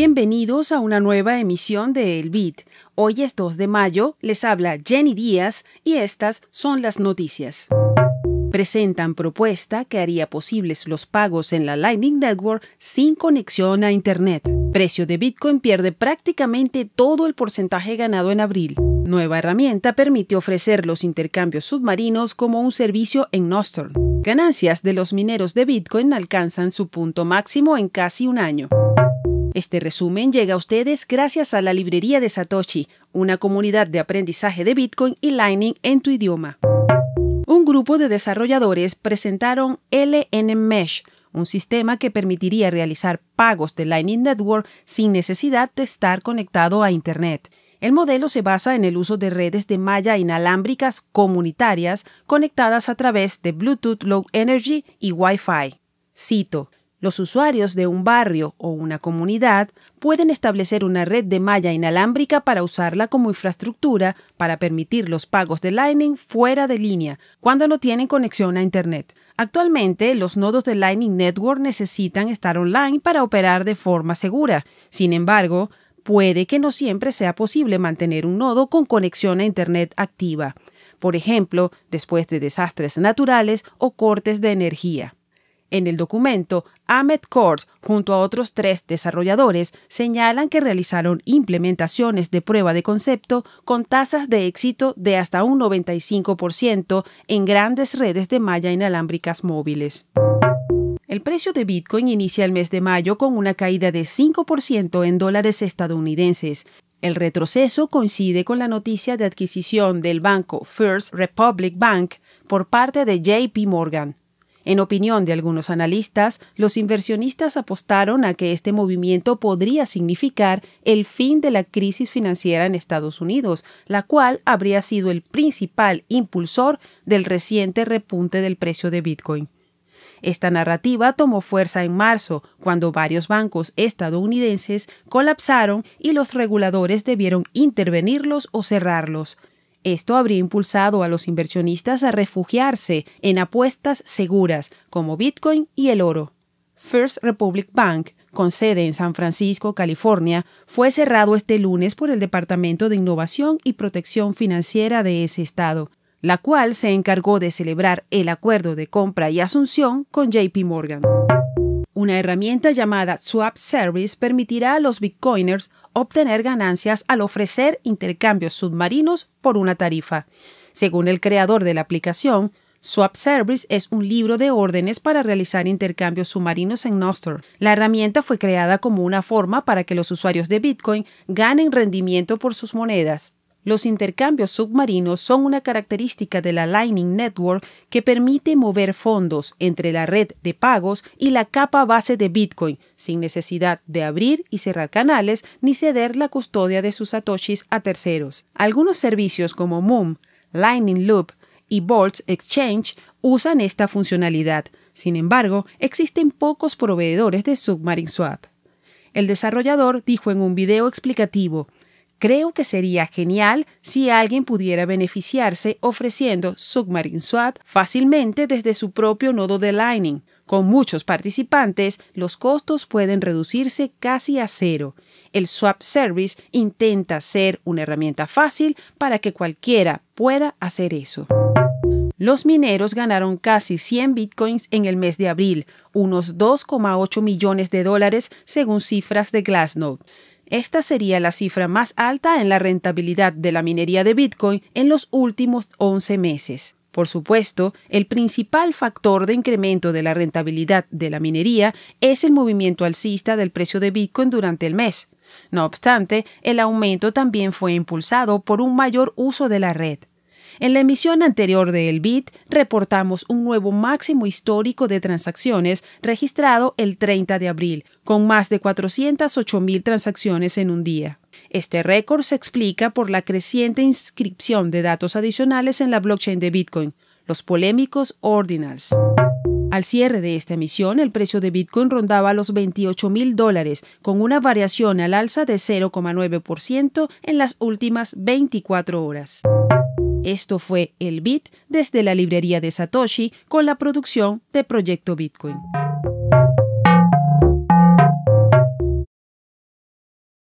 Bienvenidos a una nueva emisión de El Bit. Hoy es 2 de mayo, les habla Jenny Díaz y estas son las noticias. Presentan propuesta que haría posibles los pagos en la Lightning Network sin conexión a Internet. Precio de Bitcoin pierde prácticamente todo el porcentaje ganado en abril. Nueva herramienta permite ofrecer los intercambios submarinos como un servicio en Nostrum. Ganancias de los mineros de Bitcoin alcanzan su punto máximo en casi un año. Este resumen llega a ustedes gracias a la librería de Satoshi, una comunidad de aprendizaje de Bitcoin y Lightning en tu idioma. Un grupo de desarrolladores presentaron LN Mesh, un sistema que permitiría realizar pagos de Lightning Network sin necesidad de estar conectado a Internet. El modelo se basa en el uso de redes de malla inalámbricas comunitarias conectadas a través de Bluetooth Low Energy y Wi-Fi. Cito, los usuarios de un barrio o una comunidad pueden establecer una red de malla inalámbrica para usarla como infraestructura para permitir los pagos de Lightning fuera de línea cuando no tienen conexión a Internet. Actualmente, los nodos de Lightning Network necesitan estar online para operar de forma segura. Sin embargo, puede que no siempre sea posible mantener un nodo con conexión a Internet activa, por ejemplo, después de desastres naturales o cortes de energía. En el documento, Ahmed Kors, junto a otros tres desarrolladores, señalan que realizaron implementaciones de prueba de concepto con tasas de éxito de hasta un 95% en grandes redes de malla inalámbricas móviles. El precio de Bitcoin inicia el mes de mayo con una caída de 5% en dólares estadounidenses. El retroceso coincide con la noticia de adquisición del banco First Republic Bank por parte de JP Morgan. En opinión de algunos analistas, los inversionistas apostaron a que este movimiento podría significar el fin de la crisis financiera en Estados Unidos, la cual habría sido el principal impulsor del reciente repunte del precio de Bitcoin. Esta narrativa tomó fuerza en marzo, cuando varios bancos estadounidenses colapsaron y los reguladores debieron intervenirlos o cerrarlos. Esto habría impulsado a los inversionistas a refugiarse en apuestas seguras como Bitcoin y el oro. First Republic Bank, con sede en San Francisco, California, fue cerrado este lunes por el Departamento de Innovación y Protección Financiera de ese estado, la cual se encargó de celebrar el acuerdo de compra y asunción con JP Morgan. Una herramienta llamada Swap Service permitirá a los bitcoiners obtener ganancias al ofrecer intercambios submarinos por una tarifa. Según el creador de la aplicación, Swap Service es un libro de órdenes para realizar intercambios submarinos en Nostr. La herramienta fue creada como una forma para que los usuarios de Bitcoin ganen rendimiento por sus monedas. Los intercambios submarinos son una característica de la Lightning Network que permite mover fondos entre la red de pagos y la capa base de Bitcoin, sin necesidad de abrir y cerrar canales ni ceder la custodia de sus satoshis a terceros. Algunos servicios como Moom, Lightning Loop y Bolts Exchange usan esta funcionalidad. Sin embargo, existen pocos proveedores de Submarine Swap. El desarrollador dijo en un video explicativo, Creo que sería genial si alguien pudiera beneficiarse ofreciendo Submarine Swap fácilmente desde su propio nodo de Lightning. Con muchos participantes, los costos pueden reducirse casi a cero. El Swap Service intenta ser una herramienta fácil para que cualquiera pueda hacer eso los mineros ganaron casi 100 bitcoins en el mes de abril, unos 2,8 millones de dólares según cifras de Glassnode. Esta sería la cifra más alta en la rentabilidad de la minería de Bitcoin en los últimos 11 meses. Por supuesto, el principal factor de incremento de la rentabilidad de la minería es el movimiento alcista del precio de Bitcoin durante el mes. No obstante, el aumento también fue impulsado por un mayor uso de la red. En la emisión anterior de El Bit reportamos un nuevo máximo histórico de transacciones registrado el 30 de abril, con más de 408.000 transacciones en un día. Este récord se explica por la creciente inscripción de datos adicionales en la blockchain de Bitcoin, los polémicos ordinals. Al cierre de esta emisión, el precio de Bitcoin rondaba los 28.000 dólares, con una variación al alza de 0,9% en las últimas 24 horas. Esto fue El Bit desde la librería de Satoshi con la producción de Proyecto Bitcoin.